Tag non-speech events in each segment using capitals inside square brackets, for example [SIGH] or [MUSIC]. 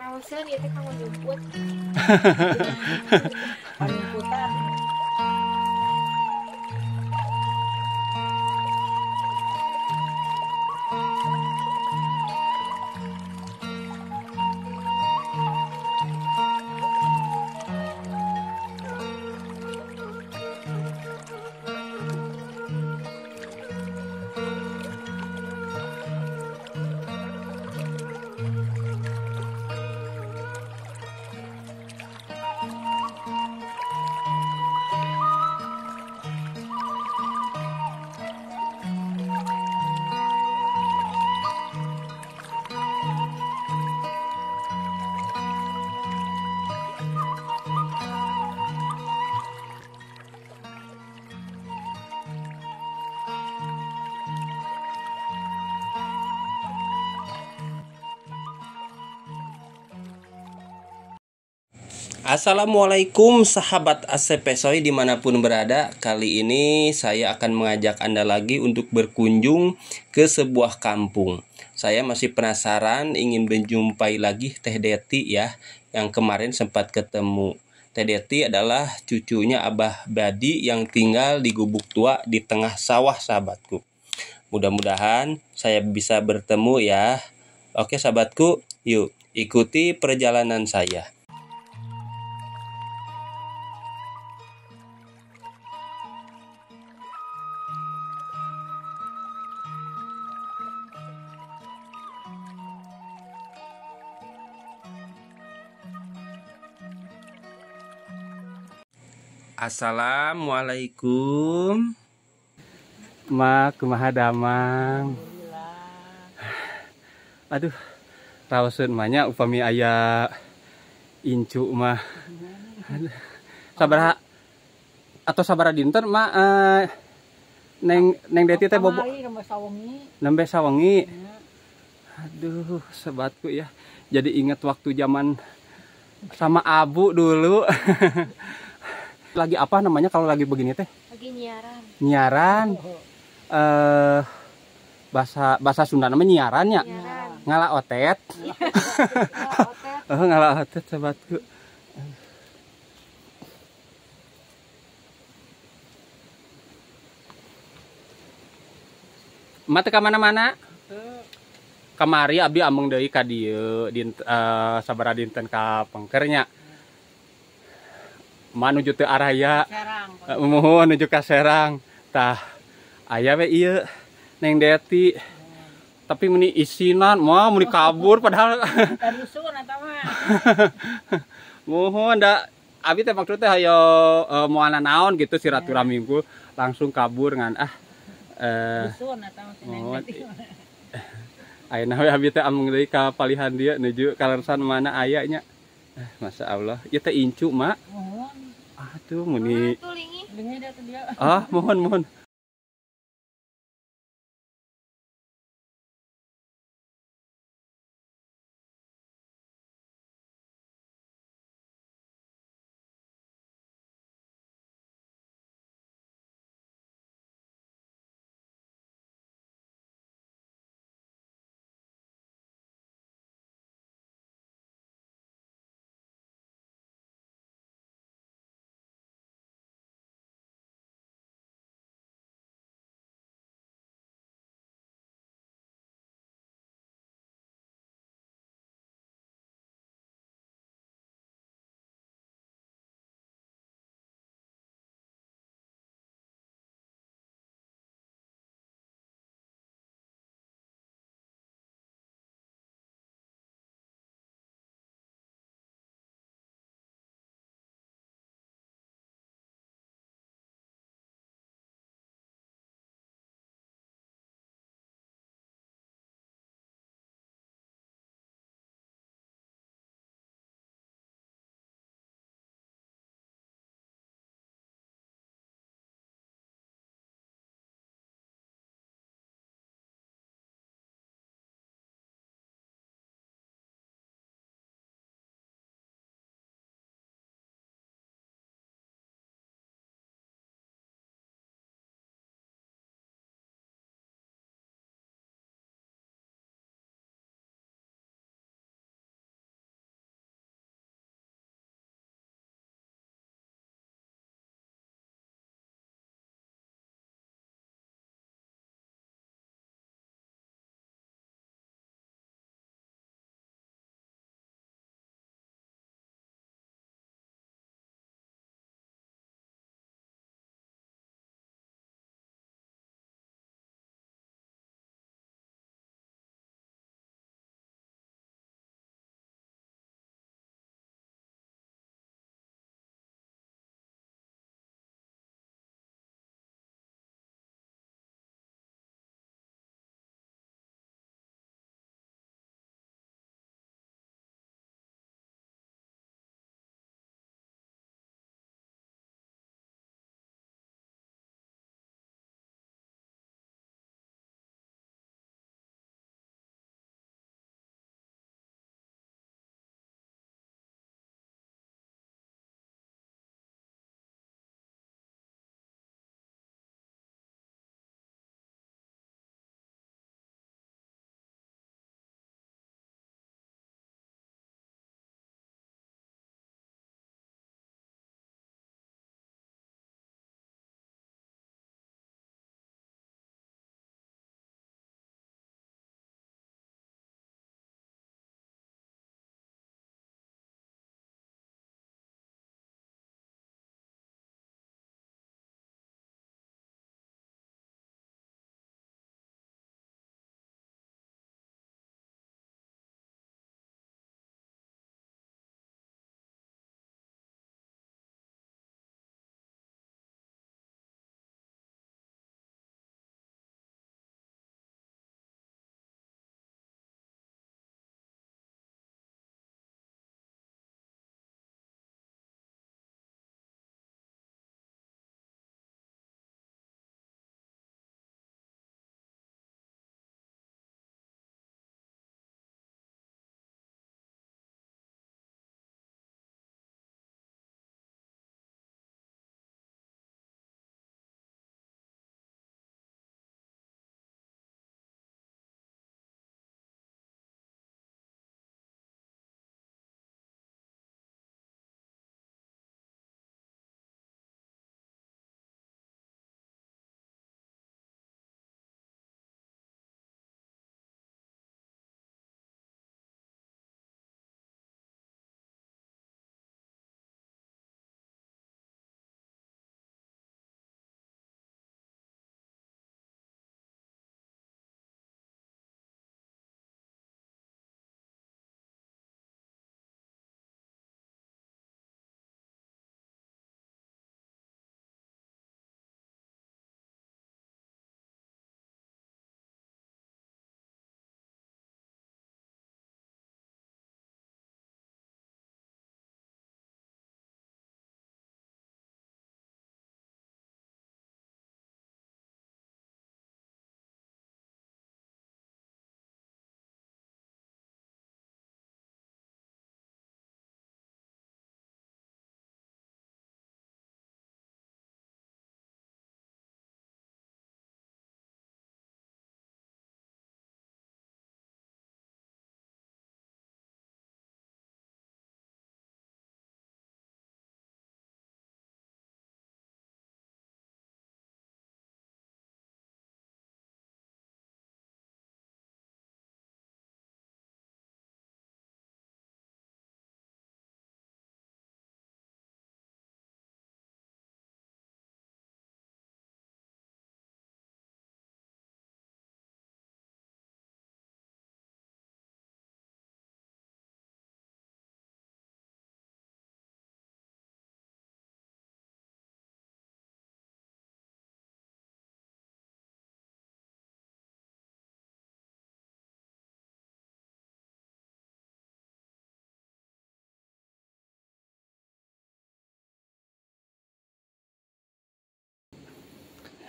Rahusan ya teh kamu nyumput. Nyumputan. Assalamualaikum sahabat ACP Soi dimanapun berada Kali ini saya akan mengajak Anda lagi untuk berkunjung ke sebuah kampung Saya masih penasaran ingin menjumpai lagi Teh Deti ya Yang kemarin sempat ketemu Teh Deti adalah cucunya Abah Badi yang tinggal di gubuk tua di tengah sawah sahabatku Mudah-mudahan saya bisa bertemu ya Oke sahabatku yuk ikuti perjalanan saya Assalamualaikum. Ma, kumaha damang. Aduh, rawasun banyak upami ayah incu mah. Sabar atau sabar dinter mah eh, uh, neng neng deti teh bobo nembe sawangi Aduh, sebatku ya. Jadi ingat waktu zaman sama Abu dulu. [LAUGHS] lagi apa namanya kalau lagi begini teh? Lagi nyiaran. Nyiaran. Eh bahasa bahasa Sunda namanya nyiaran ya. Nyiaran. Ngala otet. Iya. [LAUGHS] oh, ngala otet sobatku. Mata ke mana-mana? Kemari abi ambung deui ka dieu din uh, eh, sabara dinten ka pengkernya menuju ke araya uh, menuju ke Serang, Serangtah aya iya neng deti hmm. tapi muni isinan mau muni kabur padahal [LAUGHS] [LAUGHS] mohon ndak abi teh maksudnya hayo uh, eh, mau anak naon gitu silaturahmi iya. minggu langsung kabur ngan ah eh mohon [LAUGHS] Ayeuna we abi teh amung deui ka dia nuju ka mana ayahnya. Ah, masya Allah, ieu teh incu, Mak. Oh itu muni. Ah, mohon mohon.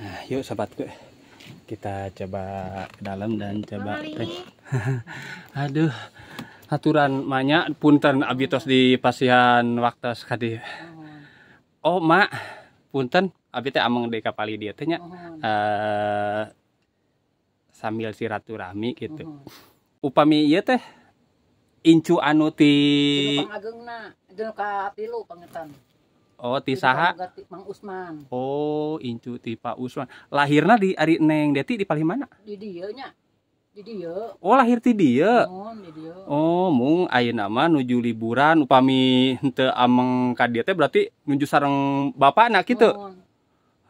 Nah, yuk sahabatku kita coba ke dalam dan coba [LAUGHS] aduh aturan banyak punten abitos di pasihan waktu sekali oh mak punten abi teh amang di kapali dia Sambil uh, eh, sambil silaturahmi gitu upami iya teh incu anuti. Ageng na, ka tilu pangetan. Oh, ti saha? Mang Usman. Oh, incu ti Pak Usman. Lahirna di ari Neng Deti di paling mana? Di dieu nya. Di dieu. Oh, lahir ti dieu. Oh, di dieu. Oh, mung ayeuna mah nuju liburan upami henteu ameng ka dieu teh berarti nuju sareng bapakna kitu. Oh.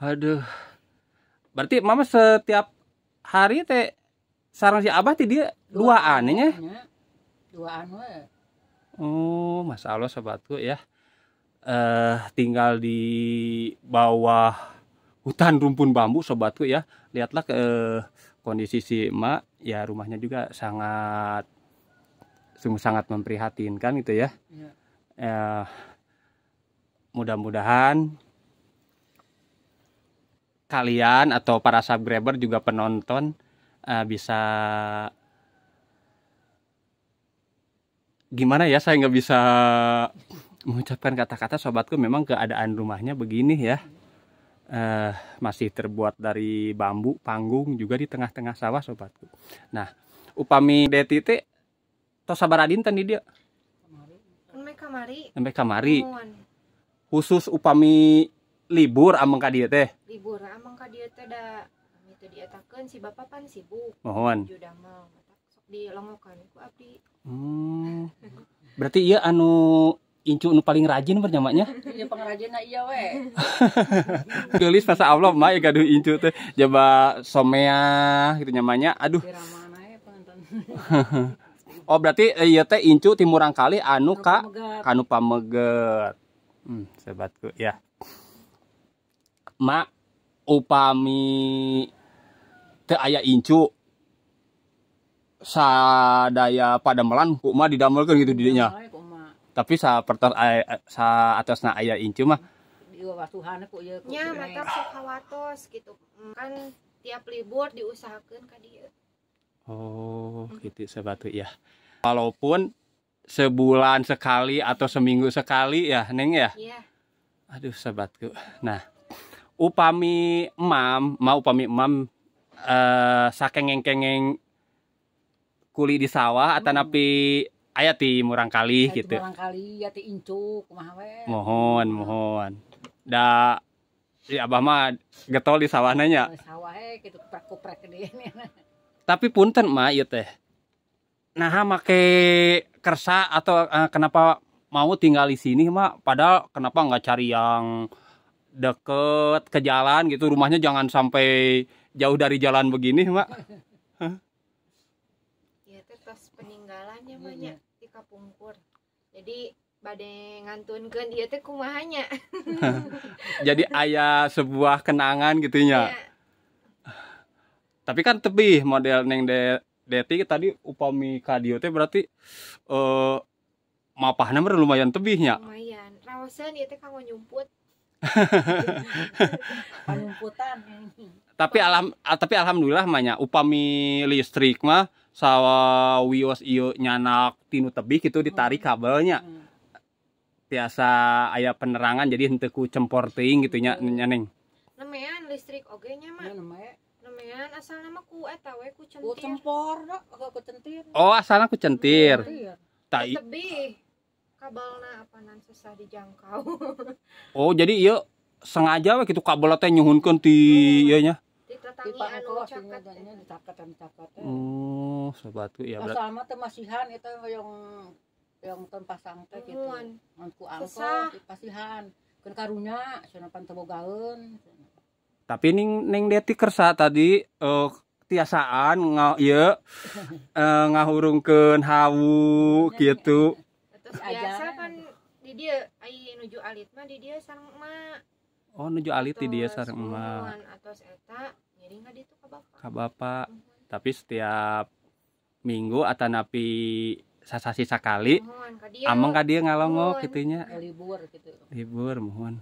Aduh. Berarti mama setiap hari teh sarang si Abah ti dieu duaan nya. Duaan we. Oh, masalah sahabatku ya uh, tinggal di bawah hutan rumpun bambu sobatku ya lihatlah ke uh, kondisi si emak ya rumahnya juga sangat sungguh sangat memprihatinkan gitu ya, iya. ya. Uh, mudah-mudahan kalian atau para subscriber juga penonton uh, bisa gimana ya saya nggak bisa mengucapkan kata-kata sobatku memang keadaan rumahnya begini ya uh, masih terbuat dari bambu panggung juga di tengah-tengah sawah sobatku nah upami DTT atau sabar tadi dia sampai kamari sampai kamari khusus upami libur amang ka teh libur amang ka teh da itu takkan si bapak pan sibuk mohon Sudah mau sok longokan, ku abdi hmm. berarti iya anu incu nu paling rajin bernyamanya [LAUGHS] iya pengrajin iya we tulis [LAUGHS] masa Allah mah ya gaduh incu teh coba somea gitu nyamanya aduh ya, [LAUGHS] oh berarti eh, iya teh incu timurang kali anu, anu ka kanu pameget hmm, sebatku ya mak upami teh ayah incu sadaya pada melan kuma didamelkan gitu didinya iya, tapi sa pertos sa na ayah incu mah diwawatuhan aku ya nya iya. mantap sok kawatos gitu mm, kan tiap libur diusahakan kadi, dia oh hmm. gitu sebatu ya walaupun sebulan sekali atau seminggu sekali ya neng ya iya, aduh sebatu, nah upami emam mau upami emam eh uh, sakengeng kengeng kuli di sawah hmm. atau napi mm. Ayat di murang kali gitu Murangkali, kali ya ti incuk kumaha mohon mohon da ya abah mah getol di sawananya nanya sawah gitu kuprak kuprak deh [LAUGHS] tapi punten mah iya teh nah make kersa atau eh, kenapa mau tinggal di sini mah padahal kenapa nggak cari yang deket ke jalan gitu rumahnya jangan sampai jauh dari jalan begini mak [LAUGHS] namanya iya, iya. tika kapungkur jadi badai ke dia teh kumahanya [LAUGHS] jadi ayah sebuah kenangan gitunya ya. tapi kan tebih model neng de deti tadi upami kadio teh berarti eh uh, mapahnya lumayan tebihnya lumayan rawasan dia teh kanggo nyumput [LAUGHS] tapi alam ah, tapi alhamdulillah banyak upami listrik mah sawa wios iyo nyanak tinu tebih gitu ditarik kabelnya hmm. biasa hmm. ayah penerangan jadi henteku cempor ting gitu nya hmm. nemean listrik oge nya mah nemean asal nama ku eta eh, oh, ku centir ku cempor ku centir oh asalnya ku centir, tapi apa nan susah dijangkau [LAUGHS] oh jadi iya sengaja we gitu kabel teh nyuhunkeun ti ieu hmm. Iya nya anu Oh, sobatku ya berarti. Sama temasihan masihan itu yang yang tempat pasang teh gitu. Mun ku pasihan. Keun karunya cenah pantobo Tapi ning ning deti kersa tadi uh, tiasaan nga ya uh, [LAUGHS] eh, ngahurungkan hawu iya, iya. gitu biasa kan di dia ai nuju alit mah di dia sarang emak oh nuju alit di dia sarang emak atau eta ngiring ka ditu ka bapak ka bapak mm -hmm. tapi setiap minggu atau atanapi sasasi sakali amang ka dia ngalongo gitu nya ya, libur gitu libur mohon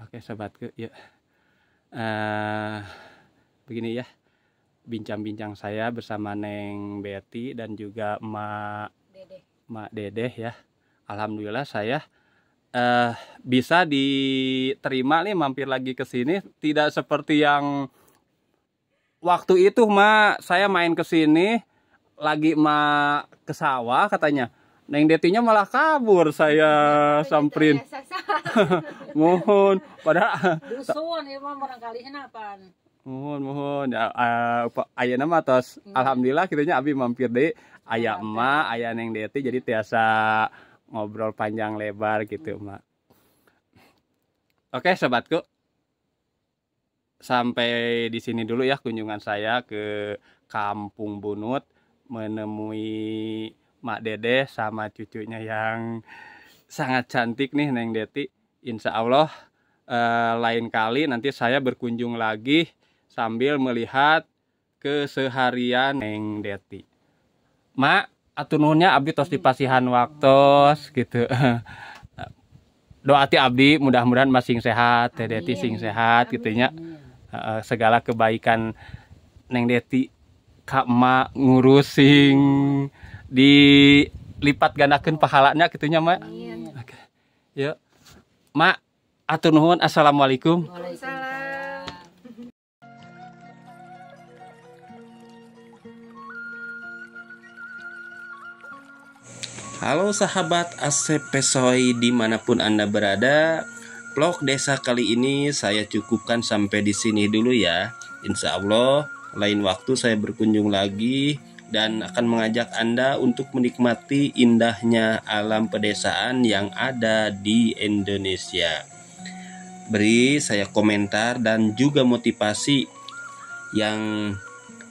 oke sobatku yuk uh, begini ya bincang-bincang saya bersama Neng Betty dan juga emak Dede Mak Dedeh ya. Alhamdulillah saya eh, bisa diterima nih mampir lagi ke sini. Tidak seperti yang waktu itu Mak saya main ke sini lagi Mak ke sawah katanya. Neng Detinya malah kabur saya samperin. Ya, [LAUGHS] mohon, pada. dusun ya barangkali enapan mohon mohon ya uh, ayah mah atas hmm. alhamdulillah kitanya abi mampir deh ayah iya, emak ayah neng deti jadi tiasa ngobrol panjang lebar gitu emak oke sobatku sampai di sini dulu ya kunjungan saya ke kampung bunut menemui mak dede sama cucunya yang sangat cantik nih neng deti insya allah eh, lain kali nanti saya berkunjung lagi sambil melihat keseharian Neng Deti mak atunuhnya abdi tos dipasihan waktu, gitu [LAUGHS] doa ti abdi mudah-mudahan masing sehat teh deti sing sehat gitunya segala kebaikan neng deti kak mak ngurusing dilipat gandakan pahalanya gitunya mak Ya, yuk mak atur assalamualaikum Waalaikumsalam. Halo sahabat Asep Pesoi dimanapun Anda berada Vlog desa kali ini saya cukupkan sampai di sini dulu ya Insya Allah lain waktu saya berkunjung lagi dan akan mengajak Anda untuk menikmati indahnya alam pedesaan yang ada di Indonesia Beri saya komentar dan juga motivasi yang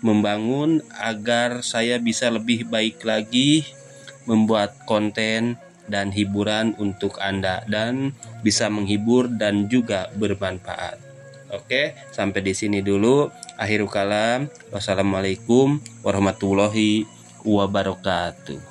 membangun agar saya bisa lebih baik lagi membuat konten dan hiburan untuk Anda dan bisa menghibur dan juga bermanfaat. Oke, sampai di sini dulu. Akhirul kalam. Wassalamualaikum warahmatullahi wabarakatuh.